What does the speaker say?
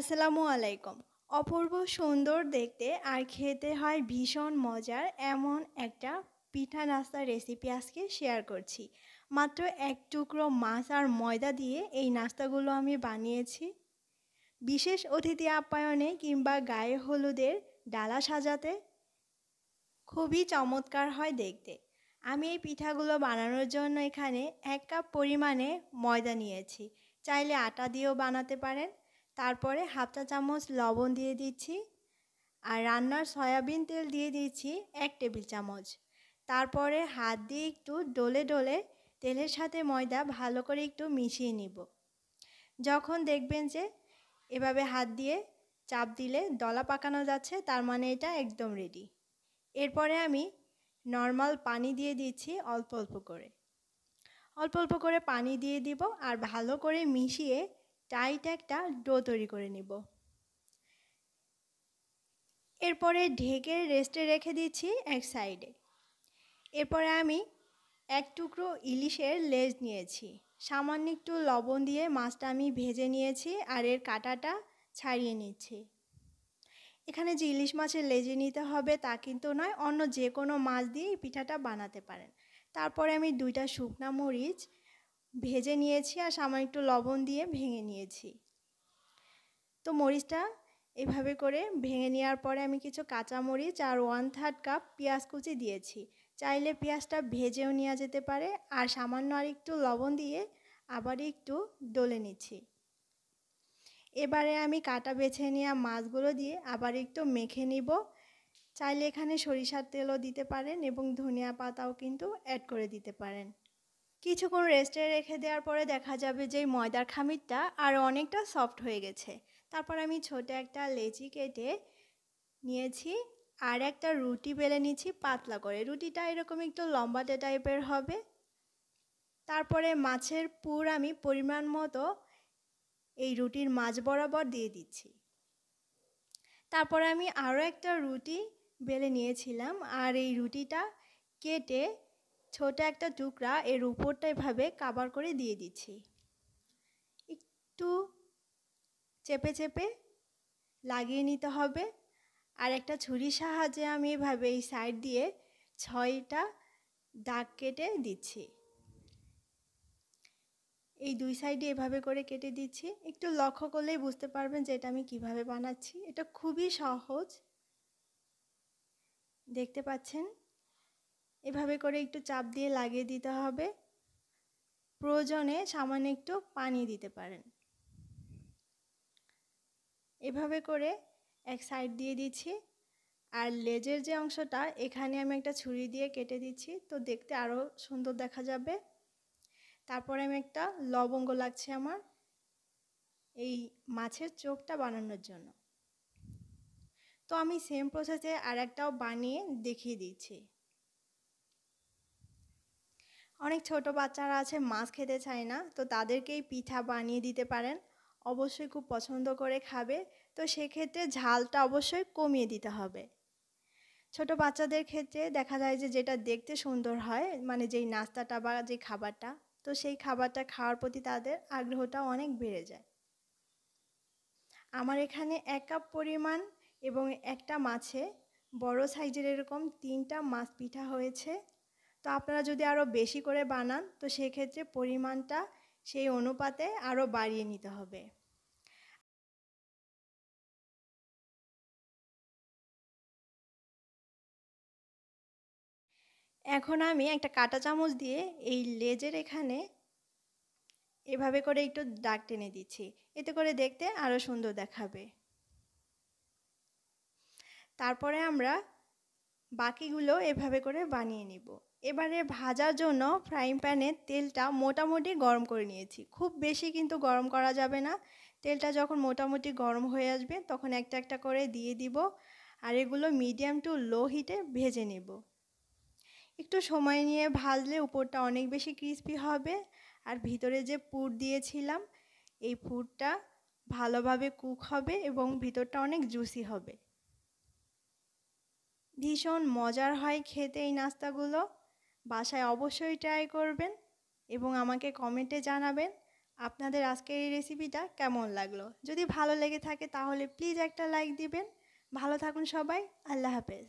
আসসালামু আলাইকুম অপূর্ব সুন্দর দেখতে আর খেতে হয় ভীষণ মজার এমন একটা পিঠা নাস্তার রেসিপি আজকে শেয়ার করছি মাত্র এক টুকরো মাছ আর ময়দা দিয়ে এই নাস্তাগুলো আমি বানিয়েছি বিশেষ অতিথি আপ্যায়নে কিংবা গায়ে হলুদের ডালা সাজাতে খুবই চমৎকার হয় দেখতে আমি এই পিঠাগুলো বানানোর জন্য এখানে এক কাপ পরিমাণে ময়দা নিয়েছি চাইলে আটা দিয়েও বানাতে পারেন তারপরে হাফ চা চামচ লবণ দিয়ে দিচ্ছি আর রান্নার সয়াবিন তেল দিয়ে দিয়েছি এক টেবিল চামচ তারপরে হাত দিয়ে একটু ডলে ডলে তেলের সাথে ময়দা ভালো করে একটু মিশিয়ে নিব যখন দেখবেন যে এভাবে হাত দিয়ে চাপ দিলে দলা পাকানো যাচ্ছে তার মানে এটা একদম রেডি এরপরে আমি নর্মাল পানি দিয়ে দিচ্ছি অল্প অল্প করে অল্প অল্প করে পানি দিয়ে দিব আর ভালো করে মিশিয়ে টাইট একটা ডো তৈরি করে নিব এরপরে ঢেকে রেস্টে রেখে দিচ্ছি এক সাইডে এরপরে আমি এক টুকরো ইলিশের লেজ নিয়েছি সামান্য একটু লবণ দিয়ে মাছটা আমি ভেজে নিয়েছি আর এর কাটাটা ছাড়িয়ে নিচ্ছি এখানে যে ইলিশ মাছের লেজে নিতে হবে তা কিন্তু নয় অন্য যে কোনো মাছ দিয়ে পিঠাটা বানাতে পারেন তারপরে আমি দুইটা শুকনা মরিচ ভেজে নিয়েছি আর সামান্য একটু লবণ দিয়ে ভেঙে নিয়েছি তো মরিচটা এভাবে করে ভেঙে নেওয়ার পরে আমি কিছু কাঁচামরিচ আর ওয়ান থার্ড কাপ পেঁয়াজ কুচি দিয়েছি চাইলে পেঁয়াজটা ভেজেও নেওয়া যেতে পারে আর সামান্য আর একটু লবণ দিয়ে আবার একটু ডলে নিচ্ছি এবারে আমি কাটা বেছে নেওয়া মাছগুলো দিয়ে আবার একটু মেখে নিব চাইলে এখানে সরিষার তেলও দিতে পারেন এবং ধনিয়া পাতাও কিন্তু অ্যাড করে দিতে পারেন কিছুক্ষণ রেস্টে রেখে দেওয়ার পরে দেখা যাবে যে ময়দার খামিরটা আরও অনেকটা সফট হয়ে গেছে তারপর আমি ছোট একটা লেচি কেটে নিয়েছি আর একটা রুটি বেলে নিচ্ছি পাতলা করে রুটিটা এরকম একটু লম্বাতে টাইপের হবে তারপরে মাছের পুর আমি পরিমাণ মতো এই রুটির মাছ বরাবর দিয়ে দিচ্ছি তারপরে আমি আরও একটা রুটি বেলে নিয়েছিলাম আর এই রুটিটা কেটে ছোট একটা টুকরা এর উপরটা এভাবে কাবার করে দিয়ে দিচ্ছি একটু চেপে চেপে লাগিয়ে নিতে হবে আর একটা ছুরির সাহায্যে আমি এভাবে এই সাইড দিয়ে ছয়টা দাগ কেটে দিচ্ছি এই দুই সাইডে এভাবে করে কেটে দিচ্ছি একটু লক্ষ্য করলেই বুঝতে পারবেন যে এটা আমি কিভাবে বানাচ্ছি এটা খুবই সহজ দেখতে পাচ্ছেন এভাবে করে একটু চাপ দিয়ে লাগিয়ে দিতে হবে প্রয়োজনে সামান্য একটু পানি দিতে পারেন এভাবে করে এক সাইড দিয়ে দিচ্ছি আর লেজের যে অংশটা এখানে আমি একটা ছুরি দিয়ে কেটে দিচ্ছি তো দেখতে আরও সুন্দর দেখা যাবে তারপরে আমি একটা লবঙ্গ লাগছে আমার এই মাছের চোখটা বানানোর জন্য তো আমি সেম প্রসেসে আর একটাও বানিয়ে দেখিয়ে দিচ্ছি অনেক ছোট বাচ্চারা আছে মাছ খেতে চায় না তো তাদেরকেই পিঠা বানিয়ে দিতে পারেন অবশ্যই খুব পছন্দ করে খাবে তো সেক্ষেত্রে ঝালটা অবশ্যই কমিয়ে দিতে হবে ছোট বাচ্চাদের ক্ষেত্রে দেখা যায় যে যেটা দেখতে সুন্দর হয় মানে যেই নাস্তাটা বা যে খাবারটা তো সেই খাবারটা খাওয়ার প্রতি তাদের আগ্রহটা অনেক বেড়ে যায় আমার এখানে এক কাপ পরিমাণ এবং একটা মাছে বড় সাইজের এরকম তিনটা মাছ পিঠা হয়েছে তো আপনারা যদি আরও বেশি করে বানান তো সেক্ষেত্রে পরিমাণটা সেই অনুপাতে আরও বাড়িয়ে নিতে হবে এখন আমি একটা কাটা চামচ দিয়ে এই লেজের এখানে এভাবে করে একটু দাগ টেনে দিচ্ছি এতে করে দেখতে আরও সুন্দর দেখাবে তারপরে আমরা বাকিগুলো এভাবে করে বানিয়ে নিব এবারে ভাজার জন্য ফ্রাইং প্যানে তেলটা মোটামুটি গরম করে নিয়েছি খুব বেশি কিন্তু গরম করা যাবে না তেলটা যখন মোটামুটি গরম হয়ে আসবে তখন একটা একটা করে দিয়ে দিব আর এগুলো মিডিয়াম টু লো হিটে ভেজে নেব একটু সময় নিয়ে ভাজলে উপরটা অনেক বেশি ক্রিস্পি হবে আর ভিতরে যে পুর দিয়েছিলাম এই পুরটা ভালোভাবে কুক হবে এবং ভিতরটা অনেক জুসি হবে ভীষণ মজার হয় খেতে এই নাস্তাগুলো বাসায় অবশ্যই ট্রাই করবেন এবং আমাকে কমেন্টে জানাবেন আপনাদের আজকের এই রেসিপিটা কেমন লাগলো যদি ভালো লেগে থাকে তাহলে প্লিজ একটা লাইক দিবেন ভালো থাকুন সবাই আল্লাহ হাফেজ